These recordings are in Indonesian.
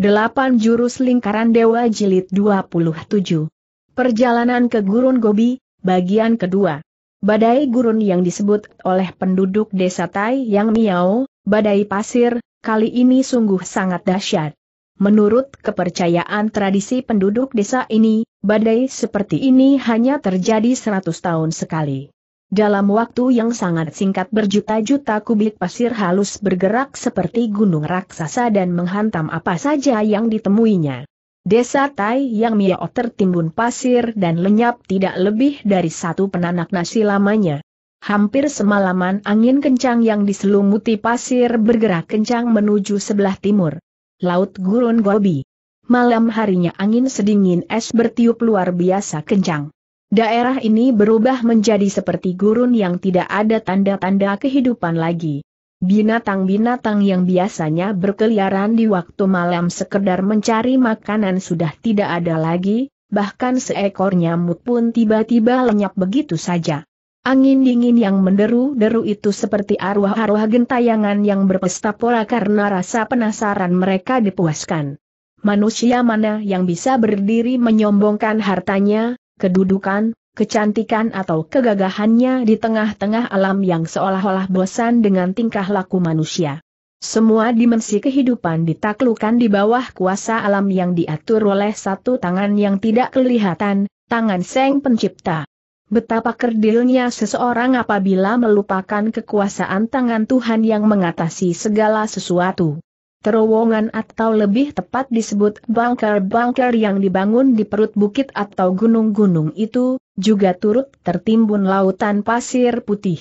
Delapan jurus lingkaran dewa jilid 27. Perjalanan ke Gurun Gobi, bagian kedua. Badai gurun yang disebut oleh penduduk desa Tai yang Miao, badai pasir, kali ini sungguh sangat dahsyat. Menurut kepercayaan tradisi penduduk desa ini, badai seperti ini hanya terjadi 100 tahun sekali. Dalam waktu yang sangat singkat berjuta-juta kubik pasir halus bergerak seperti gunung raksasa dan menghantam apa saja yang ditemuinya. Desa Tai yang Miao tertimbun pasir dan lenyap tidak lebih dari satu penanak nasi lamanya. Hampir semalaman angin kencang yang diselumuti pasir bergerak kencang menuju sebelah timur. Laut Gurun Gobi. Malam harinya angin sedingin es bertiup luar biasa kencang. Daerah ini berubah menjadi seperti gurun yang tidak ada tanda-tanda kehidupan lagi. Binatang-binatang yang biasanya berkeliaran di waktu malam sekedar mencari makanan sudah tidak ada lagi, bahkan seekor nyamuk pun tiba-tiba lenyap begitu saja. Angin dingin yang menderu-deru itu seperti arwah-arwah gentayangan yang berpesta pola karena rasa penasaran mereka dipuaskan. Manusia mana yang bisa berdiri menyombongkan hartanya, kedudukan, kecantikan atau kegagahannya di tengah-tengah alam yang seolah-olah bosan dengan tingkah laku manusia. Semua dimensi kehidupan ditaklukkan di bawah kuasa alam yang diatur oleh satu tangan yang tidak kelihatan, tangan Seng Pencipta. Betapa kerdilnya seseorang apabila melupakan kekuasaan tangan Tuhan yang mengatasi segala sesuatu. Terowongan atau lebih tepat disebut bunker-bunker yang dibangun di perut bukit atau gunung-gunung itu, juga turut tertimbun lautan pasir putih.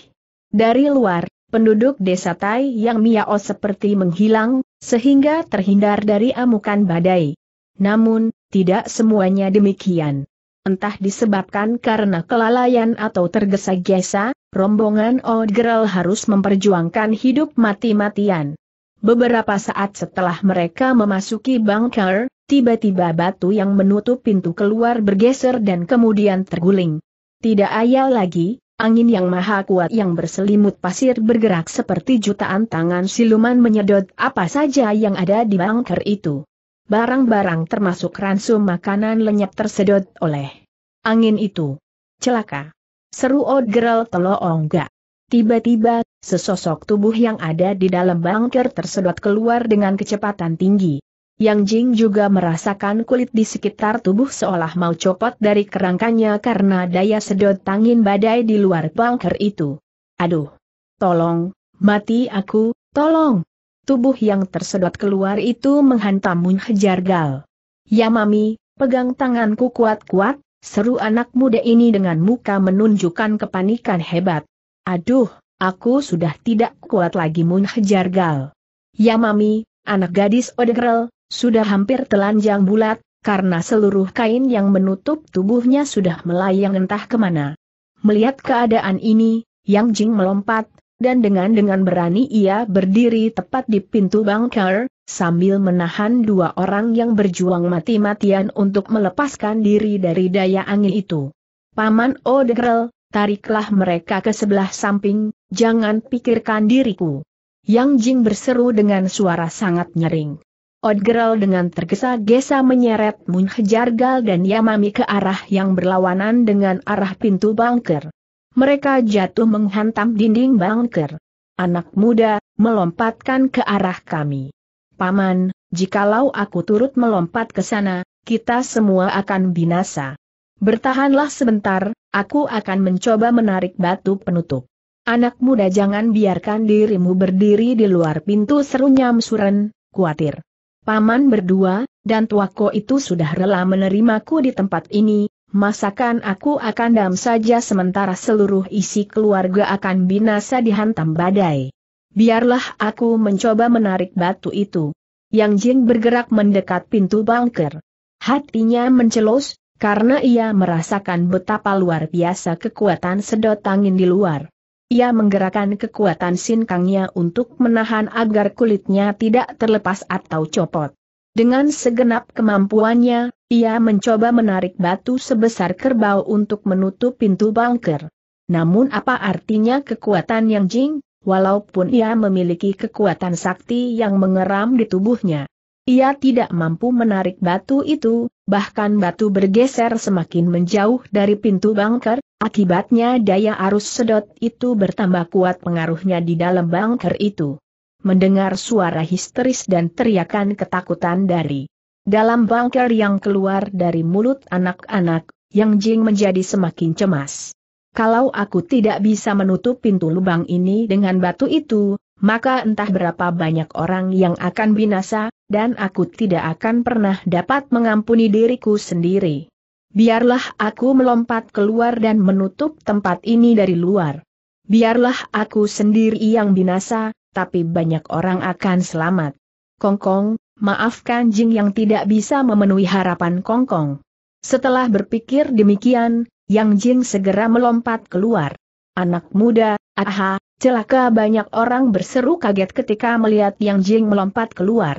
Dari luar, penduduk desa Tai yang Miao seperti menghilang, sehingga terhindar dari amukan badai. Namun, tidak semuanya demikian. Entah disebabkan karena kelalaian atau tergesa-gesa, rombongan Old Girl harus memperjuangkan hidup mati-matian. Beberapa saat setelah mereka memasuki bunker, tiba-tiba batu yang menutup pintu keluar bergeser dan kemudian terguling. Tidak ayal lagi, angin yang maha kuat yang berselimut pasir bergerak seperti jutaan tangan siluman menyedot apa saja yang ada di bunker itu. Barang-barang termasuk ransum makanan lenyap tersedot oleh angin itu. Celaka. Seru Old Girl Ongga. Tiba-tiba Sesosok tubuh yang ada di dalam bangker tersedot keluar dengan kecepatan tinggi. Yang Jing juga merasakan kulit di sekitar tubuh seolah mau copot dari kerangkanya karena daya sedot angin badai di luar bangker itu. Aduh! Tolong, mati aku, tolong! Tubuh yang tersedot keluar itu menghantam gal. Jargal. Yamami, pegang tanganku kuat-kuat, seru anak muda ini dengan muka menunjukkan kepanikan hebat. Aduh, Aku sudah tidak kuat lagi menghajar gal. Ya mami, anak gadis Odegrel, sudah hampir telanjang bulat, karena seluruh kain yang menutup tubuhnya sudah melayang entah kemana. Melihat keadaan ini, Yang Jing melompat, dan dengan-dengan berani ia berdiri tepat di pintu bunker, sambil menahan dua orang yang berjuang mati-matian untuk melepaskan diri dari daya angin itu. Paman Odegrel, tariklah mereka ke sebelah samping, jangan pikirkan diriku. Yang Jing berseru dengan suara sangat nyering. Odgral dengan tergesa-gesa menyeret Munhejargal dan Yamami ke arah yang berlawanan dengan arah pintu bunker. Mereka jatuh menghantam dinding bunker. Anak muda, melompatkan ke arah kami. Paman, jikalau aku turut melompat ke sana, kita semua akan binasa. Bertahanlah sebentar, Aku akan mencoba menarik batu penutup. Anak muda jangan biarkan dirimu berdiri di luar pintu serunya Msuren, khawatir. Paman berdua, dan tuaku itu sudah rela menerimaku di tempat ini, masakan aku akan dam saja sementara seluruh isi keluarga akan binasa dihantam badai. Biarlah aku mencoba menarik batu itu. Yang Jing bergerak mendekat pintu bunker. Hatinya mencelos, karena ia merasakan betapa luar biasa kekuatan sedot angin di luar. Ia menggerakkan kekuatan sinkangnya untuk menahan agar kulitnya tidak terlepas atau copot. Dengan segenap kemampuannya, ia mencoba menarik batu sebesar kerbau untuk menutup pintu bunker. Namun apa artinya kekuatan yang jing, walaupun ia memiliki kekuatan sakti yang mengeram di tubuhnya? Ia tidak mampu menarik batu itu, bahkan batu bergeser semakin menjauh dari pintu bunker, akibatnya daya arus sedot itu bertambah kuat pengaruhnya di dalam bunker itu. Mendengar suara histeris dan teriakan ketakutan dari dalam bunker yang keluar dari mulut anak-anak, Yang Jing menjadi semakin cemas. Kalau aku tidak bisa menutup pintu lubang ini dengan batu itu, maka entah berapa banyak orang yang akan binasa, dan aku tidak akan pernah dapat mengampuni diriku sendiri. Biarlah aku melompat keluar dan menutup tempat ini dari luar. Biarlah aku sendiri yang binasa, tapi banyak orang akan selamat. Kongkong, maafkan Jing yang tidak bisa memenuhi harapan Kongkong. Setelah berpikir demikian, Yang Jing segera melompat keluar. Anak muda, aha, celaka banyak orang berseru kaget ketika melihat Yang Jing melompat keluar.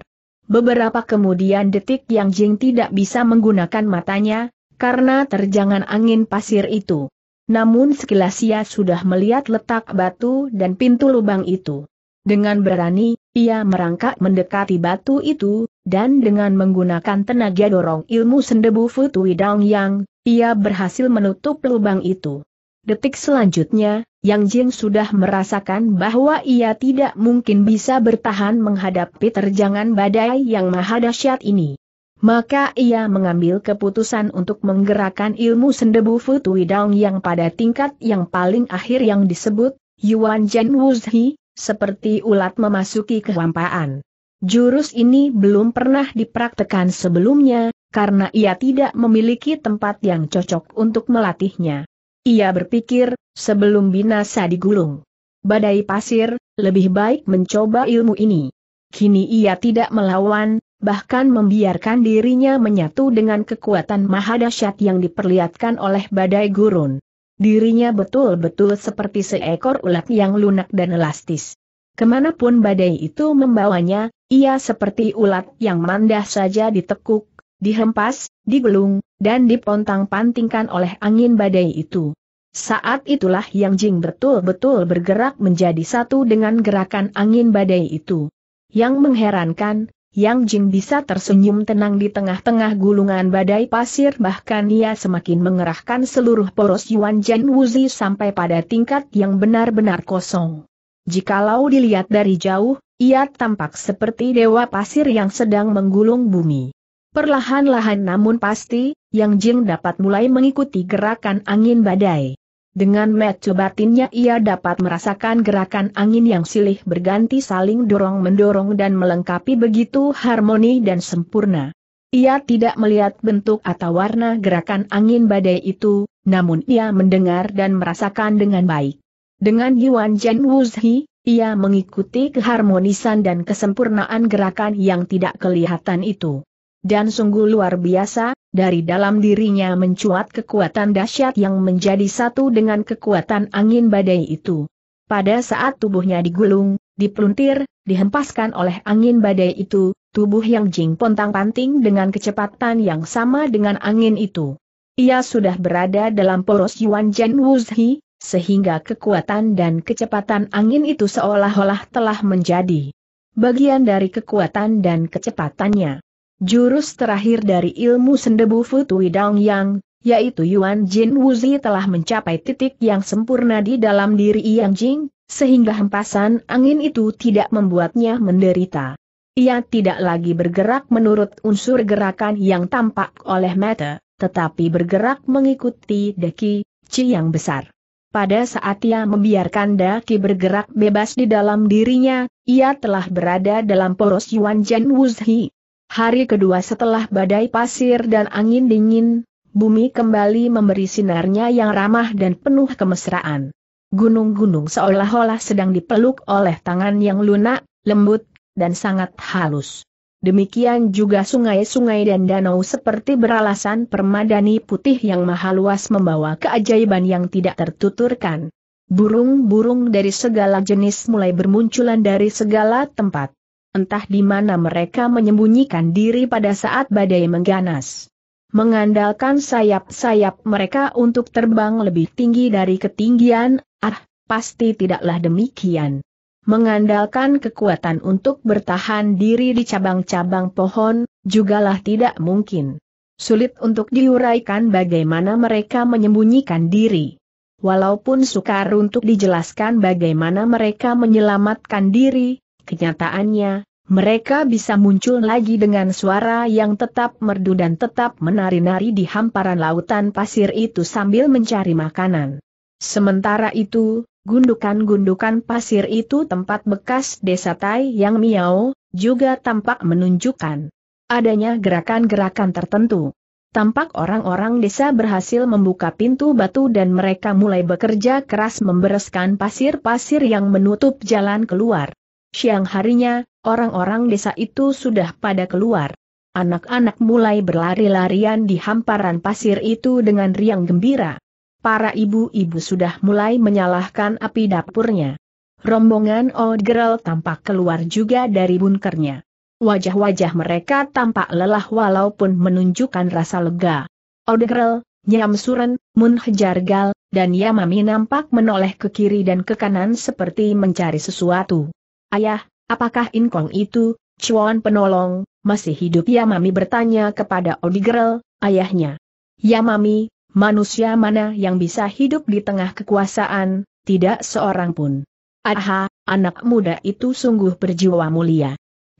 Beberapa kemudian detik Yang Jing tidak bisa menggunakan matanya, karena terjangan angin pasir itu. Namun sekilas ia sudah melihat letak batu dan pintu lubang itu. Dengan berani, ia merangkak mendekati batu itu, dan dengan menggunakan tenaga dorong ilmu sendebu Futu Widang Yang, ia berhasil menutup lubang itu. Detik selanjutnya, yang Jing sudah merasakan bahwa ia tidak mungkin bisa bertahan menghadapi terjangan badai yang maha dahsyat ini. Maka ia mengambil keputusan untuk menggerakkan ilmu sendebu Futui Daung yang pada tingkat yang paling akhir yang disebut, Yuan Jen Wuzhi, seperti ulat memasuki kehampaan. Jurus ini belum pernah dipraktekan sebelumnya, karena ia tidak memiliki tempat yang cocok untuk melatihnya. Ia berpikir, sebelum binasa digulung. Badai pasir, lebih baik mencoba ilmu ini. Kini ia tidak melawan, bahkan membiarkan dirinya menyatu dengan kekuatan mahadasyat yang diperlihatkan oleh badai gurun. Dirinya betul-betul seperti seekor ulat yang lunak dan elastis. Kemanapun badai itu membawanya, ia seperti ulat yang mandah saja ditekuk, dihempas, digelung, dan dipontang-pantingkan oleh angin badai itu. Saat itulah Yang Jing betul-betul bergerak menjadi satu dengan gerakan angin badai itu. Yang mengherankan, yang Jing bisa tersenyum tenang di tengah-tengah gulungan badai pasir bahkan ia semakin mengerahkan seluruh poros Yuan Jian Wuzi sampai pada tingkat yang benar-benar kosong. Jikalau dilihat dari jauh, ia tampak seperti dewa pasir yang sedang menggulung bumi. Perlahan-lahan namun pasti, Yang Jing dapat mulai mengikuti gerakan angin badai. Dengan metu batinnya ia dapat merasakan gerakan angin yang silih berganti saling dorong-mendorong dan melengkapi begitu harmoni dan sempurna. Ia tidak melihat bentuk atau warna gerakan angin badai itu, namun ia mendengar dan merasakan dengan baik. Dengan Yuan Jen Wuzhi, ia mengikuti keharmonisan dan kesempurnaan gerakan yang tidak kelihatan itu dan sungguh luar biasa, dari dalam dirinya mencuat kekuatan dahsyat yang menjadi satu dengan kekuatan angin badai itu. Pada saat tubuhnya digulung, dipeluntir, dihempaskan oleh angin badai itu, tubuh yang jing pontang panting dengan kecepatan yang sama dengan angin itu. Ia sudah berada dalam poros Yuan Jen Wuzhi, sehingga kekuatan dan kecepatan angin itu seolah-olah telah menjadi bagian dari kekuatan dan kecepatannya. Jurus terakhir dari ilmu sendebu Futu Widang Yang, yaitu Yuan Jin Wuzi telah mencapai titik yang sempurna di dalam diri Yang Jing, sehingga hempasan angin itu tidak membuatnya menderita. Ia tidak lagi bergerak menurut unsur gerakan yang tampak oleh mata, tetapi bergerak mengikuti deki, ci yang besar. Pada saat ia membiarkan daki bergerak bebas di dalam dirinya, ia telah berada dalam poros Yuan Jin Wuzi. Hari kedua setelah badai pasir dan angin dingin, bumi kembali memberi sinarnya yang ramah dan penuh kemesraan. Gunung-gunung seolah-olah sedang dipeluk oleh tangan yang lunak, lembut, dan sangat halus. Demikian juga sungai-sungai dan danau seperti beralasan permadani putih yang maha luas membawa keajaiban yang tidak tertuturkan. Burung-burung dari segala jenis mulai bermunculan dari segala tempat. Entah di mana mereka menyembunyikan diri pada saat badai mengganas. Mengandalkan sayap-sayap mereka untuk terbang lebih tinggi dari ketinggian, ah, pasti tidaklah demikian. Mengandalkan kekuatan untuk bertahan diri di cabang-cabang pohon, jugalah tidak mungkin. Sulit untuk diuraikan bagaimana mereka menyembunyikan diri. Walaupun sukar untuk dijelaskan bagaimana mereka menyelamatkan diri, Kenyataannya, mereka bisa muncul lagi dengan suara yang tetap merdu dan tetap menari-nari di hamparan lautan pasir itu sambil mencari makanan. Sementara itu, gundukan-gundukan pasir itu tempat bekas desa Tai Yang Miao, juga tampak menunjukkan adanya gerakan-gerakan tertentu. Tampak orang-orang desa berhasil membuka pintu batu dan mereka mulai bekerja keras membereskan pasir-pasir yang menutup jalan keluar. Siang harinya, orang-orang desa itu sudah pada keluar. Anak-anak mulai berlari-larian di hamparan pasir itu dengan riang gembira. Para ibu-ibu sudah mulai menyalahkan api dapurnya. Rombongan Old Girl tampak keluar juga dari bunkernya. Wajah-wajah mereka tampak lelah walaupun menunjukkan rasa lega. Old Girl, Nyam Suren, Mun Hejargal, dan Yamami nampak menoleh ke kiri dan ke kanan seperti mencari sesuatu. Ayah, apakah Inkong itu, Chuan penolong, masih hidup? ya? Mami bertanya kepada Odigrel, ayahnya. Ya, mami. manusia mana yang bisa hidup di tengah kekuasaan, tidak seorang pun. Aha, anak muda itu sungguh berjiwa mulia.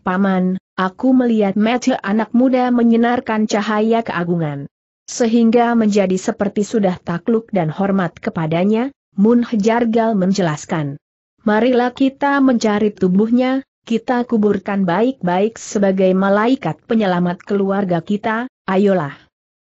Paman, aku melihat mata anak muda menyenarkan cahaya keagungan. Sehingga menjadi seperti sudah takluk dan hormat kepadanya, Mun Jargal menjelaskan marilah kita mencari tubuhnya, kita kuburkan baik-baik sebagai malaikat penyelamat keluarga kita, ayolah.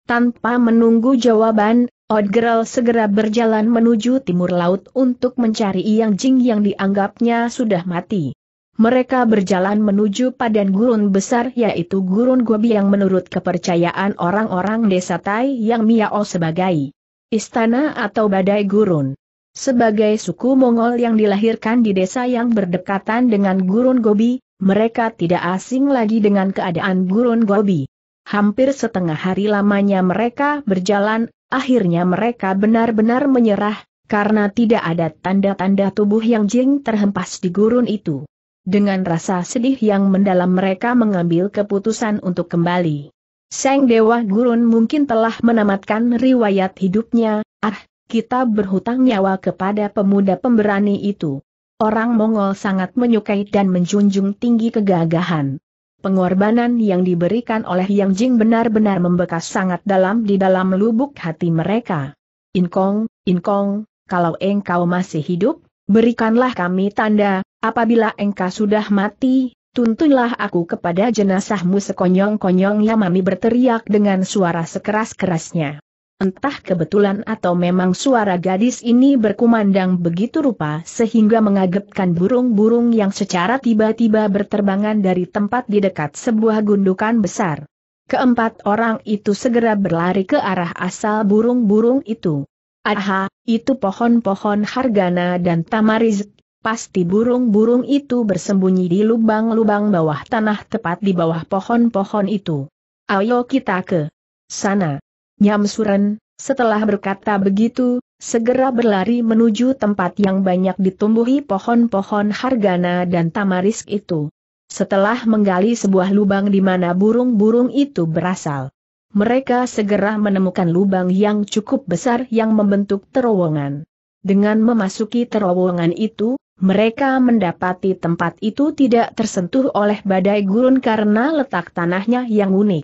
Tanpa menunggu jawaban, Odgerel segera berjalan menuju timur laut untuk mencari Yang Jing yang dianggapnya sudah mati. Mereka berjalan menuju padan gurun besar yaitu gurun Gobi yang menurut kepercayaan orang-orang desa Tai yang Miao sebagai istana atau badai gurun. Sebagai suku Mongol yang dilahirkan di desa yang berdekatan dengan Gurun Gobi, mereka tidak asing lagi dengan keadaan Gurun Gobi. Hampir setengah hari lamanya mereka berjalan, akhirnya mereka benar-benar menyerah, karena tidak ada tanda-tanda tubuh yang jing terhempas di gurun itu. Dengan rasa sedih yang mendalam mereka mengambil keputusan untuk kembali. Sang Dewa Gurun mungkin telah menamatkan riwayat hidupnya, ah, kita berhutang nyawa kepada pemuda pemberani itu. Orang Mongol sangat menyukai dan menjunjung tinggi kegagahan. Pengorbanan yang diberikan oleh Yang Jing benar-benar membekas sangat dalam di dalam lubuk hati mereka. Inkong, Inkong, kalau engkau masih hidup, berikanlah kami tanda, apabila engkau sudah mati, tuntunlah aku kepada jenazahmu sekonyong-konyongnya Mami berteriak dengan suara sekeras-kerasnya. Entah kebetulan atau memang suara gadis ini berkumandang begitu rupa sehingga mengagetkan burung-burung yang secara tiba-tiba berterbangan dari tempat di dekat sebuah gundukan besar. Keempat orang itu segera berlari ke arah asal burung-burung itu. Aha, itu pohon-pohon hargana dan tamariz. Pasti burung-burung itu bersembunyi di lubang-lubang bawah tanah tepat di bawah pohon-pohon itu. Ayo kita ke sana. Nyamsuren, setelah berkata begitu, segera berlari menuju tempat yang banyak ditumbuhi pohon-pohon hargana dan tamarisk itu. Setelah menggali sebuah lubang di mana burung-burung itu berasal, mereka segera menemukan lubang yang cukup besar yang membentuk terowongan. Dengan memasuki terowongan itu, mereka mendapati tempat itu tidak tersentuh oleh badai gurun karena letak tanahnya yang unik.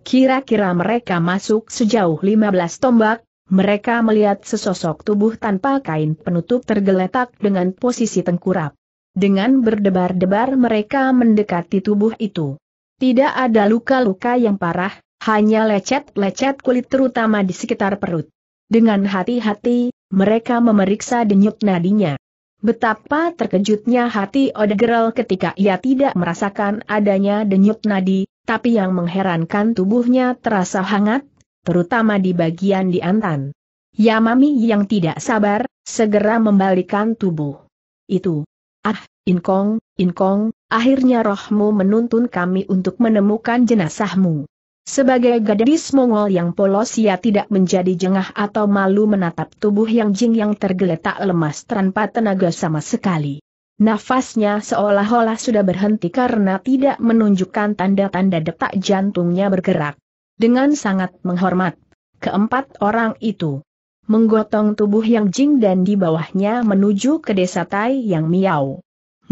Kira-kira mereka masuk sejauh 15 tombak, mereka melihat sesosok tubuh tanpa kain penutup tergeletak dengan posisi tengkurap. Dengan berdebar-debar mereka mendekati tubuh itu. Tidak ada luka-luka yang parah, hanya lecet-lecet kulit terutama di sekitar perut. Dengan hati-hati, mereka memeriksa denyut nadinya. Betapa terkejutnya hati Odegerel ketika ia tidak merasakan adanya denyut nadi, tapi yang mengherankan tubuhnya terasa hangat, terutama di bagian di antan. Yamami yang tidak sabar, segera membalikan tubuh. Itu. Ah, Inkong, Inkong, akhirnya rohmu menuntun kami untuk menemukan jenazahmu. Sebagai gadis Mongol yang polos ia tidak menjadi jengah atau malu menatap tubuh yang jing yang tergeletak lemas tanpa tenaga sama sekali. Nafasnya seolah-olah sudah berhenti karena tidak menunjukkan tanda-tanda detak jantungnya bergerak. Dengan sangat menghormat, keempat orang itu menggotong tubuh Yang Jing dan di bawahnya menuju ke desa Tai Yang Miao.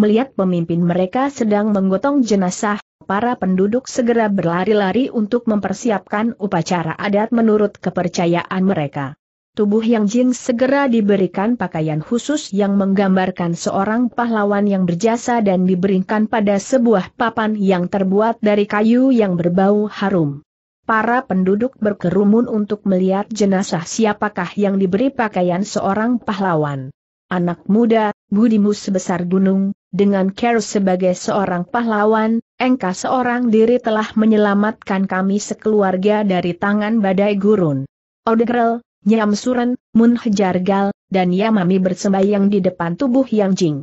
Melihat pemimpin mereka sedang menggotong jenazah, para penduduk segera berlari-lari untuk mempersiapkan upacara adat menurut kepercayaan mereka. Tubuh Yang Jin segera diberikan pakaian khusus yang menggambarkan seorang pahlawan yang berjasa dan diberikan pada sebuah papan yang terbuat dari kayu yang berbau harum. Para penduduk berkerumun untuk melihat jenazah siapakah yang diberi pakaian seorang pahlawan. Anak muda, budimu sebesar gunung, dengan Carol sebagai seorang pahlawan, engkau seorang diri telah menyelamatkan kami sekeluarga dari tangan badai gurun. Odegrel, Nyam Nyamsuran, Hejargal, dan Yamami bersembayang di depan tubuh Yang Jing.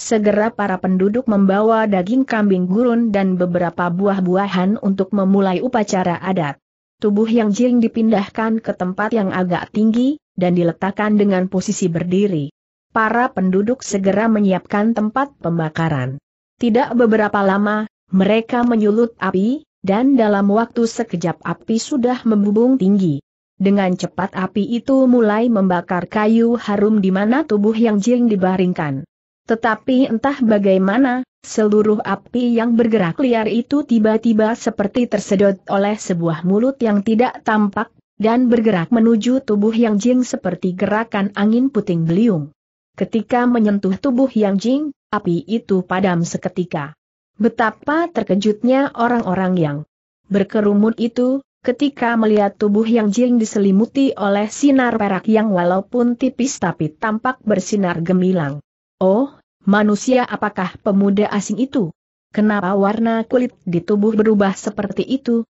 Segera para penduduk membawa daging kambing gurun dan beberapa buah-buahan untuk memulai upacara adat. Tubuh Yang Jing dipindahkan ke tempat yang agak tinggi, dan diletakkan dengan posisi berdiri. Para penduduk segera menyiapkan tempat pembakaran. Tidak beberapa lama, mereka menyulut api, dan dalam waktu sekejap api sudah membubung tinggi. Dengan cepat api itu mulai membakar kayu harum di mana tubuh yang jing dibaringkan. Tetapi entah bagaimana, seluruh api yang bergerak liar itu tiba-tiba seperti tersedot oleh sebuah mulut yang tidak tampak, dan bergerak menuju tubuh yang jing seperti gerakan angin puting beliung. Ketika menyentuh tubuh yang jing, api itu padam seketika. Betapa terkejutnya orang-orang yang berkerumun itu, ketika melihat tubuh yang Jing diselimuti oleh sinar perak yang walaupun tipis tapi tampak bersinar gemilang. Oh, manusia apakah pemuda asing itu? Kenapa warna kulit di tubuh berubah seperti itu?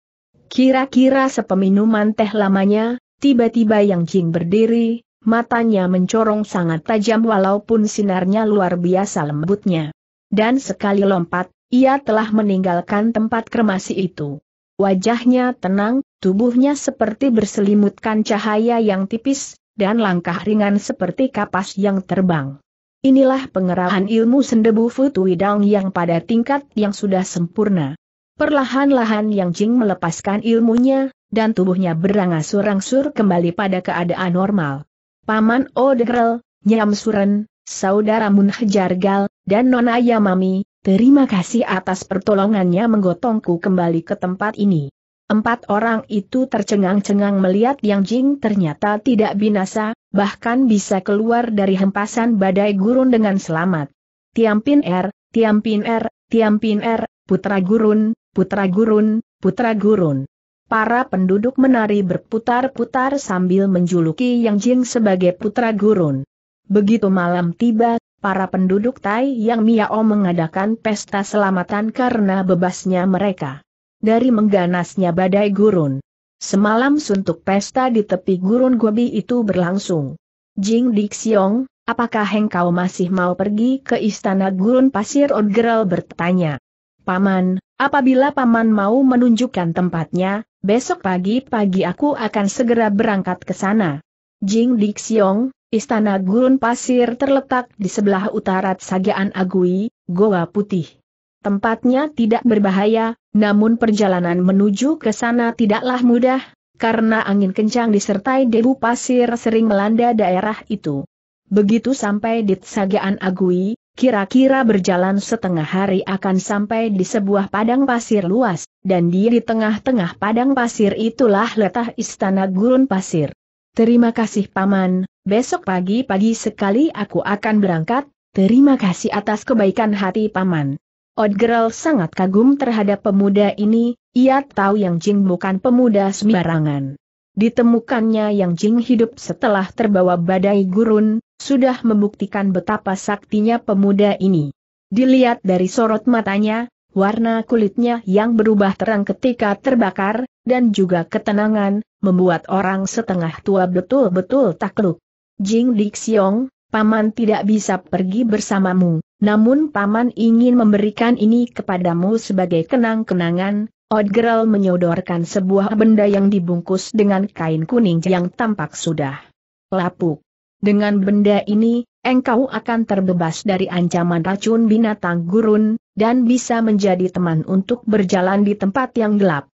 Kira-kira sepeminuman teh lamanya, tiba-tiba yang Jing berdiri, matanya mencorong sangat tajam walaupun sinarnya luar biasa lembutnya. Dan sekali lompat, ia telah meninggalkan tempat kremasi itu. Wajahnya tenang, tubuhnya seperti berselimutkan cahaya yang tipis, dan langkah ringan seperti kapas yang terbang. Inilah pengerahan ilmu sendebu futuidang yang pada tingkat yang sudah sempurna. Perlahan-lahan Yang Jing melepaskan ilmunya, dan tubuhnya berangasur-angsur kembali pada keadaan normal. Paman Odegrel, Nyam Suren, Saudara Munhejargal, dan Nona Yamami, Terima kasih atas pertolongannya menggotongku kembali ke tempat ini. Empat orang itu tercengang-cengang melihat Yang Jing ternyata tidak binasa, bahkan bisa keluar dari hempasan badai gurun dengan selamat. Tiampin Er, Tiampin Er, Tiampin Er, Putra Gurun, Putra Gurun, Putra Gurun. Para penduduk menari berputar-putar sambil menjuluki Yang Jing sebagai Putra Gurun. Begitu malam tiba, para penduduk Tai yang Miao mengadakan pesta selamatan karena bebasnya mereka. Dari mengganasnya badai gurun. Semalam suntuk pesta di tepi gurun Gobi itu berlangsung. Jing Dixiong, apakah engkau masih mau pergi ke istana gurun pasir Odgerel bertanya. Paman, apabila Paman mau menunjukkan tempatnya, besok pagi-pagi aku akan segera berangkat ke sana. Jing Dixiong, Istana Gurun Pasir terletak di sebelah utara Sagaan Agui, Goa Putih. Tempatnya tidak berbahaya, namun perjalanan menuju ke sana tidaklah mudah, karena angin kencang disertai debu pasir sering melanda daerah itu. Begitu sampai di Sagaan Agui, kira-kira berjalan setengah hari akan sampai di sebuah padang pasir luas, dan di tengah-tengah padang pasir itulah letak Istana Gurun Pasir. Terima kasih Paman, besok pagi-pagi sekali aku akan berangkat, terima kasih atas kebaikan hati Paman. Odgerel sangat kagum terhadap pemuda ini, ia tahu Yang Jing bukan pemuda sembarangan. Ditemukannya Yang Jing hidup setelah terbawa badai gurun, sudah membuktikan betapa saktinya pemuda ini. Dilihat dari sorot matanya, warna kulitnya yang berubah terang ketika terbakar, dan juga ketenangan, membuat orang setengah tua betul-betul takluk. Jing Dixiong, Paman tidak bisa pergi bersamamu, namun Paman ingin memberikan ini kepadamu sebagai kenang-kenangan, Odd Girl menyodorkan sebuah benda yang dibungkus dengan kain kuning yang tampak sudah lapuk. Dengan benda ini, engkau akan terbebas dari ancaman racun binatang gurun, dan bisa menjadi teman untuk berjalan di tempat yang gelap.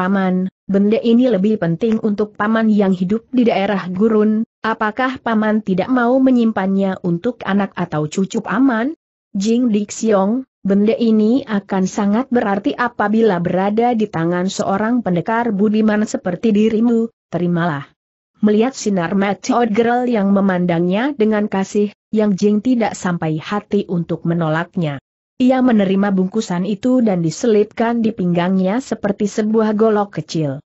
Paman, benda ini lebih penting untuk Paman yang hidup di daerah gurun, apakah Paman tidak mau menyimpannya untuk anak atau cucu Paman? Jing Dixiong, benda ini akan sangat berarti apabila berada di tangan seorang pendekar budiman seperti dirimu, terimalah. Melihat sinar mata Girl yang memandangnya dengan kasih, Yang Jing tidak sampai hati untuk menolaknya. Ia menerima bungkusan itu dan diselipkan di pinggangnya seperti sebuah golok kecil.